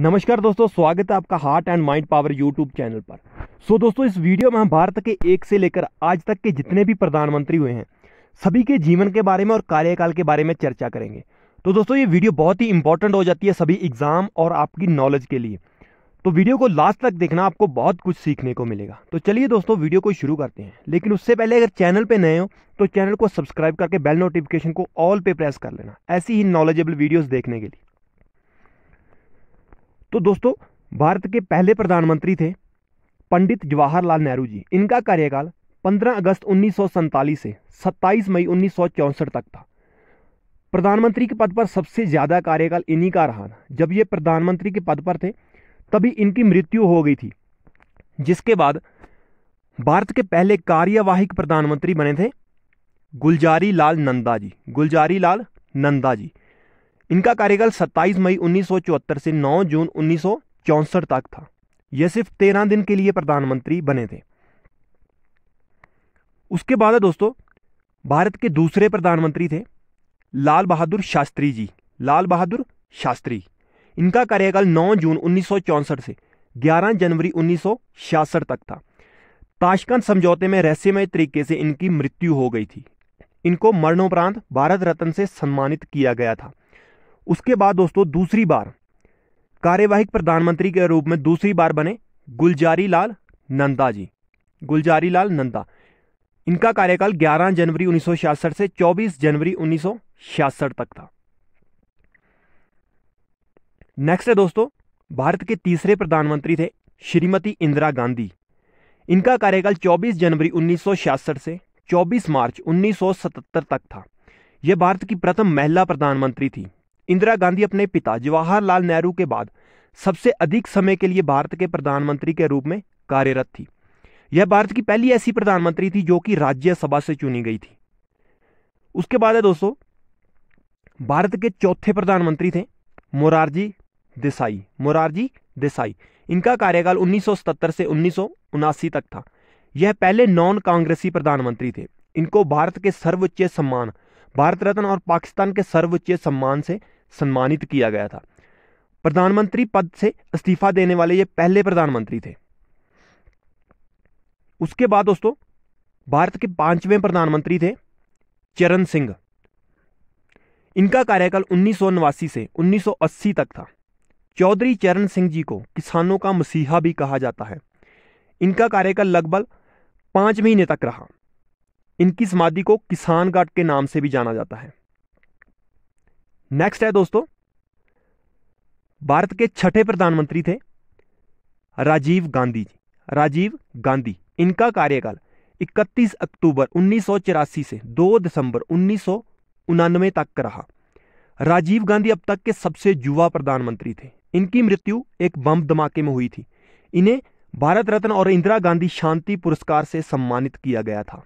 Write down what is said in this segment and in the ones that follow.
नमस्कार दोस्तों स्वागत है आपका heart and mind power YouTube channel पर सो दोस्तों इस वीडियो में हम भारत के एक से लेकर आज तक के जितने भी प्रधानमंत्री हुए हैं सभी के जीवन के बारे में और कार्यकाल के बारे में चर्चा करेंगे तो दोस्तों ये वीडियो बहुत ही इंपॉर्टेंट हो जाती है सभी एग्जाम और आपकी नॉलेज के लिए तो वीडियो को लास्ट तक देखना आपको बहुत कुछ सीखने को मिलेगा तो चलिए दोस्तों वीडियो को शुरू करते हैं लेकिन उससे पहले अगर चैनल पे नए हो तो चैनल को सब्सक्राइब करके बेल नोटिफिकेशन को ऑल पे प्रेस कर लेना ऐसी ही नॉलेजेबल वीडियोस देखने के लिए तो दोस्तों भारत के पहले प्रधानमंत्री थे पंडित जवाहरलाल नेहरू जी इनका कार्यकाल 15 अगस्त उन्नीस से 27 मई उन्नीस तक था प्रधानमंत्री के पद पर सबसे ज़्यादा कार्यकाल इन्हीं का रहा था जब ये प्रधानमंत्री के पद पर थे तभी इनकी मृत्यु हो गई थी जिसके बाद भारत के पहले कार्यवाहिक प्रधानमंत्री बने थे गुलजारी लाल नंदा जी गुलजारी लाल नंदा जी इनका कार्यकाल 27 मई 1974 से 9 जून उन्नीस तक था यह सिर्फ तेरह दिन के लिए प्रधानमंत्री बने थे उसके बाद दोस्तों भारत के दूसरे प्रधानमंत्री थे लाल बहादुर शास्त्री जी लाल बहादुर शास्त्री इनका कार्यकाल 9 जून उन्नीस से 11 जनवरी उन्नीस तक था ताशकंद समझौते में रहस्यमय तरीके से इनकी मृत्यु हो गई थी इनको मरणोपरांत भारत रत्न से सम्मानित किया गया था उसके बाद दोस्तों दूसरी बार कार्यवाहिक प्रधानमंत्री के रूप में दूसरी बार बने गुलजारी लाल नंदा जी गुलजारी लाल नंदा इनका कार्यकाल 11 जनवरी 1966 से 24 जनवरी 1966 तक था नेक्स्ट है दोस्तों भारत के तीसरे प्रधानमंत्री थे श्रीमती इंदिरा गांधी इनका कार्यकाल 24 जनवरी 1966 से 24 मार्च 1977 तक था यह भारत की प्रथम महिला प्रधानमंत्री थी इंदिरा गांधी अपने पिता जवाहरलाल नेहरू के बाद सबसे अधिक समय के लिए भारत के प्रधानमंत्री के रूप में कार्यरत थी यह भारत की पहली ऐसी प्रधानमंत्री थी जो कि राज्यसभा से चुनी गई थी उसके बाद है दोस्तों भारत के चौथे प्रधानमंत्री थे मोरारजी देसाई मोरारजी देसाई इनका कार्यकाल 1977 से उन्नीस तक था यह पहले नॉन कांग्रेसी प्रधानमंत्री थे इनको भारत के सर्वोच्च सम्मान भारत रत्न और पाकिस्तान के सर्वोच्च सम्मान से सम्मानित किया गया था प्रधानमंत्री पद से इस्तीफा देने वाले ये पहले प्रधानमंत्री थे उसके बाद दोस्तों भारत के पांचवें प्रधानमंत्री थे चरण सिंह इनका कार्यकाल उन्नीस से 1980 तक था चौधरी चरण सिंह जी को किसानों का मसीहा भी कहा जाता है इनका कार्यकाल लगभग पांच महीने तक रहा इनकी समाधि को किसान घाट के नाम से भी जाना जाता है नेक्स्ट है दोस्तों भारत के छठे प्रधानमंत्री थे राजीव गांधी जी राजीव गांधी इनका कार्यकाल 31 अक्टूबर उन्नीस से 2 दिसंबर उन्नीस तक रहा राजीव गांधी अब तक के सबसे युवा प्रधानमंत्री थे इनकी मृत्यु एक बम धमाके में हुई थी इन्हें भारत रत्न और इंदिरा गांधी शांति पुरस्कार से सम्मानित किया गया था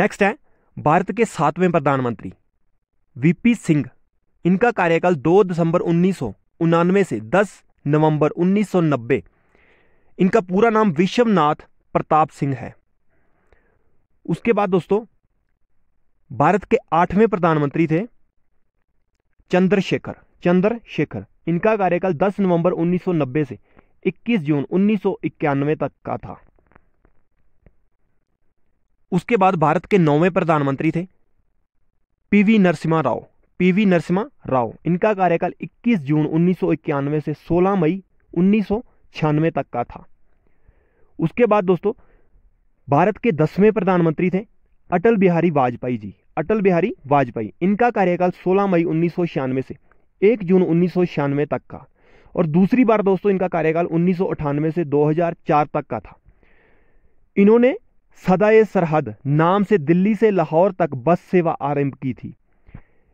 नेक्स्ट है भारत के सातवें प्रधानमंत्री वीपी सिंह इनका कार्यकाल 2 दिसंबर उन्नीस से 10 नवंबर 1990 इनका पूरा नाम विश्वनाथ प्रताप सिंह है उसके बाद दोस्तों भारत के आठवें प्रधानमंत्री थे चंद्रशेखर चंद्रशेखर इनका कार्यकाल 10 नवंबर 1990 से 21 जून उन्नीस तक का था उसके बाद भारत के नौवें प्रधानमंत्री थे पीवी नरसिम्हा राव पीवी नरसिम्हा राव इनका कार्यकाल 21 जून उन्नीस से 16 मई उन्नीस तक का था उसके बाद दोस्तों भारत के दसवें प्रधानमंत्री थे अटल बिहारी वाजपेयी जी अटल बिहारी वाजपेयी इनका कार्यकाल 16 मई उन्नीस से 1 जून उन्नीस तक का और दूसरी बार दोस्तों इनका कार्यकाल उन्नीस से 2004 तक का था इन्होंने सदाए सरहद नाम से दिल्ली से लाहौर तक बस सेवा आरंभ की थी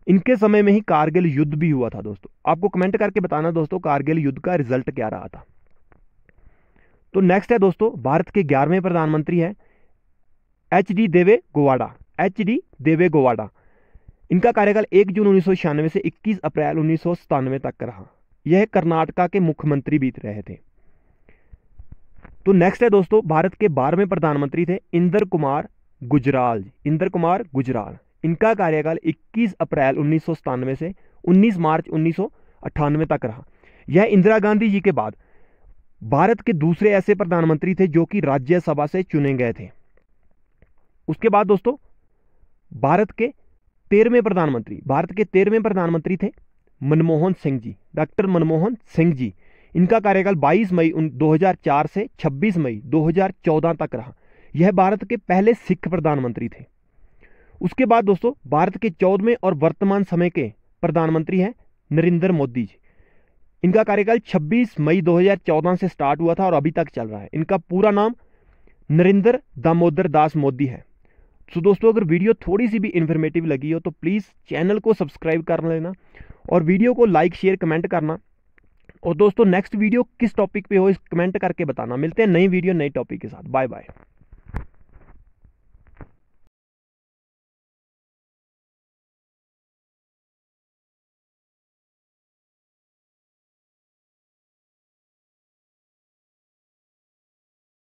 इनके समय में ही कारगिल युद्ध भी हुआ था दोस्तों आपको कमेंट करके बताना दोस्तों कारगिल युद्ध का रिजल्ट क्या रहा था तो नेक्स्ट है दोस्तों भारत के ग्यारहवें प्रधानमंत्री हैं एच डी देवे गोवाडा एच डी देवे गोवाडा इनका कार्यकाल 1 जून उन्नीस से 21 अप्रैल उन्नीस तक रहा यह कर्नाटका के मुख्यमंत्री बीत रहे थे तो नेक्स्ट है दोस्तों भारत के बारहवें प्रधानमंत्री थे इंदर कुमार गुजराल इंदर कुमार गुजराल इनका कार्यकाल 21 अप्रैल उन्नीस से 19 मार्च उन्नीस तक रहा यह इंदिरा गांधी जी के बाद भारत के दूसरे ऐसे प्रधानमंत्री थे जो कि राज्यसभा से चुने गए थे उसके बाद दोस्तों भारत के तेरहवें प्रधानमंत्री भारत के तेरहवें प्रधानमंत्री थे मनमोहन सिंह जी डॉक्टर मनमोहन सिंह जी इनका कार्यकाल 22 मई 2004 से 26 मई 2014 तक रहा यह भारत के पहले सिख प्रधानमंत्री थे उसके बाद दोस्तों भारत के चौदहवें और वर्तमान समय के प्रधानमंत्री हैं नरेंद्र मोदी जी इनका कार्यकाल 26 मई 2014 से स्टार्ट हुआ था और अभी तक चल रहा है इनका पूरा नाम नरेंद्र दामोदर दास मोदी है तो दोस्तों अगर वीडियो थोड़ी सी भी इन्फॉर्मेटिव लगी हो तो प्लीज़ चैनल को सब्सक्राइब कर लेना और वीडियो को लाइक शेयर कमेंट करना और दोस्तों नेक्स्ट वीडियो किस टॉपिक पे हो इस कमेंट करके बताना मिलते हैं नई वीडियो नई टॉपिक के साथ बाय बाय